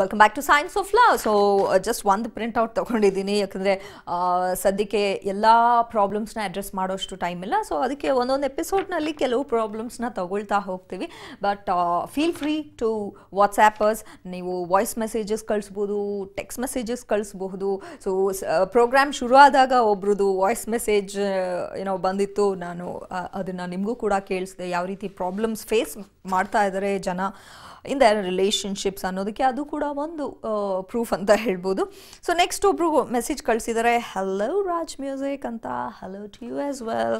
welcome back to science of law so just ಒಂದು print out ತೊಗೊಂಡಿದ್ದೀನಿ ಯಾಕಂದರೆ ಸದ್ಯಕ್ಕೆ ಎಲ್ಲ ಪ್ರಾಬ್ಲಮ್ಸ್ನ ಅಡ್ರೆಸ್ ಮಾಡೋಷ್ಟು ಟೈಮ್ ಇಲ್ಲ ಸೊ ಅದಕ್ಕೆ ಒಂದೊಂದು ಎಪಿಸೋಡ್ನಲ್ಲಿ ಕೆಲವು ಪ್ರಾಬ್ಲಮ್ಸ್ನ ತಗೊಳ್ತಾ ಹೋಗ್ತೀವಿ but feel free to WhatsApp us ನೀವು ವಾಯ್ಸ್ ಮೆಸೇಜಸ್ ಕಳಿಸ್ಬೋದು ಟೆಕ್ಸ್ಟ್ ಮೆಸೇಜಸ್ ಕಳಿಸ್ಬಹುದು ಸೊ ಪ್ರೋಗ್ರಾಮ್ ಶುರು ಆದಾಗ ಒಬ್ರದ್ದು ವಾಯ್ಸ್ ಮೆಸೇಜ್ ಏನೋ ಬಂದಿತ್ತು ನಾನು ಅದನ್ನು ನಿಮಗೂ ಕೂಡ ಕೇಳಿಸ್ದೆ ಯಾವ ರೀತಿ ಪ್ರಾಬ್ಲಮ್ಸ್ ಫೇಸ್ ಮಾಡ್ತಾ ಇದ್ದಾರೆ ಜನ ಇನ್ ದ ರಿಲೇಷನ್ಶಿಪ್ಸ್ ಅನ್ನೋದಕ್ಕೆ ಅದು ಕೂಡ ಕೂಡ ಒಂದು ಪ್ರೂಫ್ ಅಂತ ಹೇಳ್ಬೋದು ಸೊ ನೆಕ್ಸ್ಟ್ ಒಬ್ರು ಮೆಸೇಜ್ ಕಳಿಸಿದ್ದಾರೆ ಹಲೋ ರಾಜ್ ಮ್ಯೂಸಿಕ್ ಅಂತ hello to you as well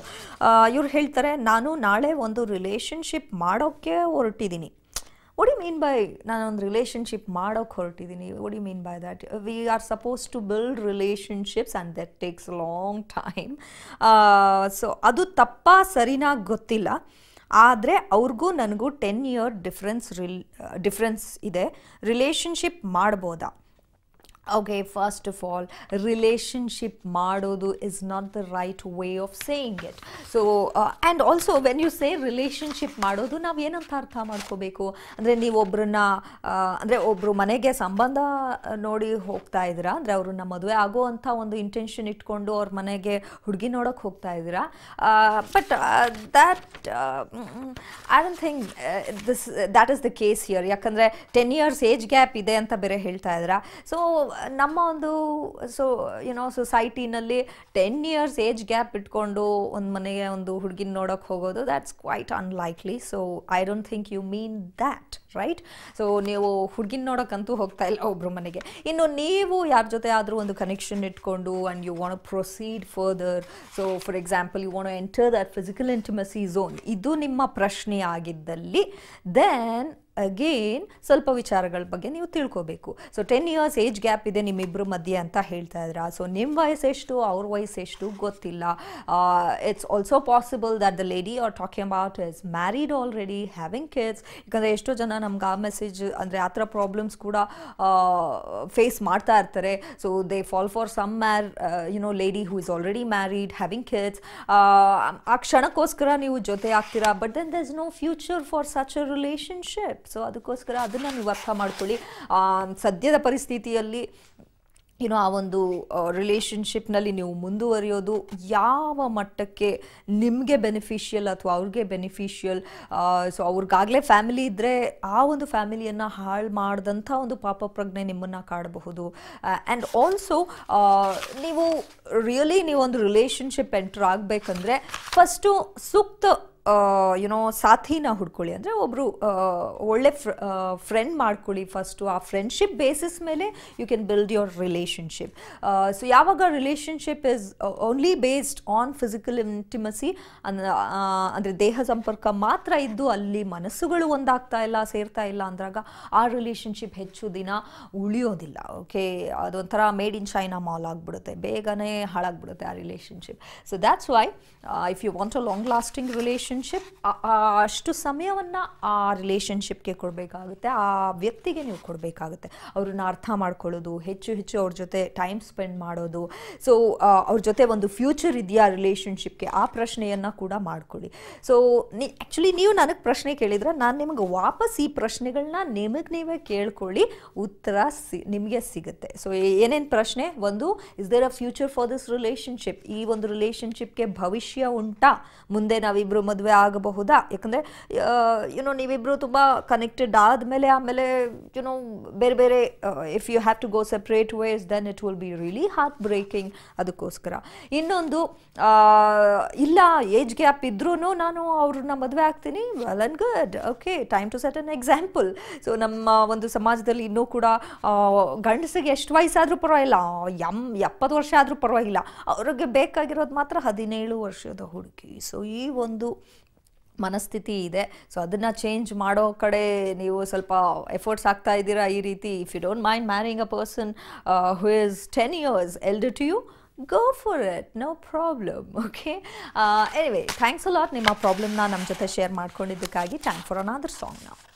ಇವ್ರು ಹೇಳ್ತಾರೆ ನಾನು ನಾಳೆ ಒಂದು ರಿಲೇಷನ್ಶಿಪ್ ಮಾಡೋಕ್ಕೆ ಹೊರಟಿದ್ದೀನಿ ಒಡಿ ಮೀನ್ ಬೈ ನಾನೊಂದು ರಿಲೇಷನ್ಶಿಪ್ ಮಾಡೋಕ್ಕೆ ಹೊರಟಿದ್ದೀನಿ ಒಡಿ mean by that we are suppose to build relationships and that takes long time so ಅದು ತಪ್ಪಾ ಸರಿನಾಗ ಗೊತ್ತಿಲ್ಲ ಆದರೆ ಅವ್ರಿಗೂ ನನಗೂ ten year difference real difference ಇದೆ ರಿಲೇಷನ್ಶಿಪ್ ಮಾಡ್ಬೋದಾ okay first of all relationship ಮಾಡೋದು is not the right way of saying it so and also when you say say ಮಾಡೋದು ನಾವು ಏನಂತ ಅರ್ಥ ಮಾಡ್ಕೋಬೇಕು ಅಂದರೆ ನೀವು ಒಬ್ಬರನ್ನ ಅಂದರೆ ಒಬ್ಬರು ಮನೆಗೆ ಸಂಬಂಧ ನೋಡಿ ಹೋಗ್ತಾ ಇದ್ದೀರಾ ಅಂದರೆ ಅವ್ರನ್ನ ಮದುವೆ ಆಗೋ ಅಂಥ ಒಂದು ಇಂಟೆನ್ಷನ್ ಇಟ್ಕೊಂಡು ಅವ್ರ ಮನೆಗೆ ಹುಡುಗಿ ನೋಡೋಕ್ಕೆ ಹೋಗ್ತಾ ಇದ್ದೀರಾ but that I don't think this that is the case year ಯಾಕಂದರೆ ಟೆನ್ ಇಯರ್ಸ್ ಏಜ್ ಗ್ಯಾಪ್ ಇದೆ ಅಂತ ಬೇರೆ ಹೇಳ್ತಾ ಇದ್ದೀರಾ ಸೊ ನಮ್ಮ ಒಂದು ಸೊ ಯುನೋ ಸೊಸೈಟಿನಲ್ಲಿ ಟೆನ್ ಇಯರ್ಸ್ ಏಜ್ ಗ್ಯಾಪ್ ಇಟ್ಕೊಂಡು ಒಂದು ಮನೆಗೆ ಒಂದು ಹುಡುಗಿನ ನೋಡೋಕೆ ಹೋಗೋದು that's quite unlikely so I don't think you mean that right so ನೀವು ಹುಡುಗಿನ ನೋಡೋಕ್ಕಂತೂ ಹೋಗ್ತಾ ಇಲ್ಲ ಒಬ್ಬರು ಮನೆಗೆ ಇನ್ನು ನೀವು ಯಾರ ಜೊತೆ ಆದರೂ ಒಂದು ಕನೆಕ್ಷನ್ ಇಟ್ಕೊಂಡು and you want proceed further so for example you want enter that physical intimacy zone ಇದು ನಿಮ್ಮ ಪ್ರಶ್ನೆ ಆಗಿದ್ದಲ್ಲಿ ದೆನ್ ಅಗೇನ್ ಸ್ವಲ್ಪ ವಿಚಾರಗಳ ಬಗ್ಗೆ ನೀವು ತಿಳ್ಕೊಬೇಕು so ten years age gap ಇದೆ ನಿಮ್ಮಿಬ್ಬರು ಮಧ್ಯೆ ಅಂತ ಹೇಳ್ತಾ ಇದ್ರ ಸೊ ನಿಮ್ಮ ವಯಸ್ಸು ಎಷ್ಟು ಅವ್ರ ವಯಸ್ಸು ಎಷ್ಟು ಗೊತ್ತಿಲ್ಲ it's also possible that the lady are talking about is married already having kids ಯಾಕಂದರೆ ಎಷ್ಟೋ ಜನ ನಮ್ಗೆ ಆ ಮೆಸೇಜ್ ಅಂದರೆ ಆ ಥರ ಪ್ರಾಬ್ಲಮ್ಸ್ ಕೂಡ ಫೇಸ್ ಮಾಡ್ತಾ ಇರ್ತಾರೆ so they fall for some mar you know lady who is already married having kids ಆ ಕ್ಷಣಕ್ಕೋಸ್ಕರ ನೀವು ಜೊತೆ ಆಗ್ತೀರಾ but then there is no future for such a relationship correct so ಅದಕ್ಕೋಸ್ಕರ ಅದನ್ನು ನೀವು ಅರ್ಥ ಮಾಡ್ಕೊಳ್ಳಿ ಸದ್ಯದ ಪರಿಸ್ಥಿತಿಯಲ್ಲಿ ಏನೋ ಆ ಒಂದು ರಿಲೇಷನ್ಶಿಪ್ನಲ್ಲಿ ನೀವು ಮುಂದುವರಿಯೋದು ಯಾವ ಮಟ್ಟಕ್ಕೆ ನಿಮಗೆ ಬೆನಿಫಿಷಿಯಲ್ ಅಥವಾ ಅವ್ರಿಗೆ ಬೆನಿಫಿಷಿಯಲ್ ಸೊ ಅವ್ರಿಗಾಗಲೇ ಫ್ಯಾಮಿಲಿ ಇದ್ದರೆ ಆ ಒಂದು ಫ್ಯಾಮಿಲಿಯನ್ನು ಹಾಳು ಮಾಡಿದಂಥ ಒಂದು ಪಾಪ ಪ್ರಜ್ಞೆ ನಿಮ್ಮನ್ನು ಕಾಡಬಹುದು ಆ್ಯಂಡ್ ಆಲ್ಸೋ ನೀವು ರಿಯಲಿ ನೀವೊಂದು ರಿಲೇಷನ್ಶಿಪ್ ಎಂಟ್ರ್ ಆಗಬೇಕಂದ್ರೆ ಫಸ್ಟು ಸೂಕ್ತ ಯುನೋ ಸಾಥಿನ ಹುಡ್ಕೊಳ್ಳಿ ಅಂದರೆ ಒಬ್ಬರು ಒಳ್ಳೆ ಫ್ರ ಫ್ರೆಂಡ್ ಮಾಡ್ಕೊಳ್ಳಿ ಫಸ್ಟು ಆ ಫ್ರೆಂಡ್ಶಿಪ್ ಬೇಸಿಸ್ ಮೇಲೆ you can build your relationship so ಯಾವಾಗ relationship is only based on physical intimacy ಅಂದರೆ ದೇಹ ಸಂಪರ್ಕ ಮಾತ್ರ ಇದ್ದು ಅಲ್ಲಿ ಮನಸ್ಸುಗಳು ಒಂದಾಗ್ತಾ ಇಲ್ಲ ಸೇರ್ತಾ ಇಲ್ಲ ಅಂದಾಗ ಆ ರಿಲೇಷನ್ಶಿಪ್ ಹೆಚ್ಚು ದಿನ ಉಳಿಯೋದಿಲ್ಲ ಓಕೆ ಅದೊಂಥರ ಮೇಡ್ ಇನ್ ಚೈನಾ ಮಾಲ್ ಆಗಿಬಿಡುತ್ತೆ ಬೇಗನೆ ಹಾಳಾಗ್ಬಿಡುತ್ತೆ ಆ relationship so that's why if you want a long lasting relation relationship ಅಷ್ಟು ಸಮಯವನ್ನು ಆ ರಿಲೇಷನ್ಶಿಪ್ಗೆ ಕೊಡಬೇಕಾಗುತ್ತೆ ಆ ವ್ಯಕ್ತಿಗೆ ನೀವು ಕೊಡಬೇಕಾಗುತ್ತೆ ಅವ್ರನ್ನ ಅರ್ಥ ಮಾಡ್ಕೊಳ್ಳೋದು ಹೆಚ್ಚು ಹೆಚ್ಚು ಅವ್ರ ಜೊತೆ ಟೈಮ್ ಸ್ಪೆಂಡ್ ಮಾಡೋದು ಸೊ ಅವ್ರ ಜೊತೆ ಒಂದು ಫ್ಯೂಚರ್ ಇದೆಯಾ ರಿಲೇಷನ್ಶಿಪ್ಗೆ ಆ ಪ್ರಶ್ನೆಯನ್ನು ಕೂಡ ಮಾಡ್ಕೊಳ್ಳಿ ಸೊ ನೀ ಆ್ಯಕ್ಚುಲಿ ನೀವು ನನಗೆ ಪ್ರಶ್ನೆ ಕೇಳಿದ್ರೆ ನಾನು ನಿಮಗೆ ವಾಪಸ್ ಈ ಪ್ರಶ್ನೆಗಳನ್ನ ನಿಮಗೆ ನೀವೇ ಕೇಳ್ಕೊಳ್ಳಿ ಉತ್ತರ ಸಿ ನಿಮಗೆ ಸಿಗುತ್ತೆ ಸೊ ಏನೇನು ಪ್ರಶ್ನೆ ಒಂದು is there a future for this relationship ಈ ಒಂದು ರಿಲೇಷನ್ಶಿಪ್ಗೆ ಭವಿಷ್ಯ ಉಂಟಾ ಮುಂದೆ ನಾವಿಬ್ಬರು ಮದುವೆ ಮದುವೆ ಆಗಬಹುದಾ ಯಾಕಂದ್ರೆ ಯುನೋ ನೀವಿಬ್ರು ತುಂಬ ಕನೆಕ್ಟೆಡ್ ಆದ್ಮೇಲೆ ಆಮೇಲೆ ಯುನೋ ಬೇರೆ ಬೇರೆ if you have to go separate ways then it will be really heart breaking ಅದಕ್ಕೋಸ್ಕರ ಇನ್ನೊಂದು ಇಲ್ಲ ಏಜ್ ಗ್ಯಾಪ್ ಇದ್ರೂ ನಾನು ಅವ್ರನ್ನ ಮದುವೆ ಆಗ್ತೀನಿ well and good okay time to set an example so ನಮ್ಮ ಒಂದು ಸಮಾಜದಲ್ಲಿ ಇನ್ನೂ ಕೂಡ ಗಂಡಸಿಗೆ ಎಷ್ಟು ವಯಸ್ಸಾದರೂ ಪರವಾಗಿಲ್ಲ ಎಂ ಎಪ್ಪತ್ತು ವರ್ಷ ಆದರೂ ಪರವಾಗಿಲ್ಲ ಅವ್ರಿಗೆ ಬೇಕಾಗಿರೋದು ಮಾತ್ರ ಹದಿನೇಳು ವರ್ಷದ ಹುಡುಗಿ ಸೊ ಈ ಒಂದು ಮನಸ್ಥಿತಿ ಇದೆ ಸೊ ಅದನ್ನು ಚೇಂಜ್ ಮಾಡೋ ಕಡೆ ನೀವು ಸ್ವಲ್ಪ ಎಫರ್ಟ್ಸ್ ಆಗ್ತಾ ಇದ್ದೀರಾ ಈ ರೀತಿ if you don't mind marrying a person who is ten years elder to you go for it no problem okay anyway thanks a lot ನಿಮ್ಮ ಪ್ರಾಬ್ಲಮ್ನ ನಮ್ಮ ಜೊತೆ ಶೇರ್ ಮಾಡ್ಕೊಂಡಿದ್ದಕ್ಕಾಗಿ ಥ್ಯಾಂಕ್ ಫಾರ್ ಅನಾದರ್ ಸಾಂಗ್ ನಾವು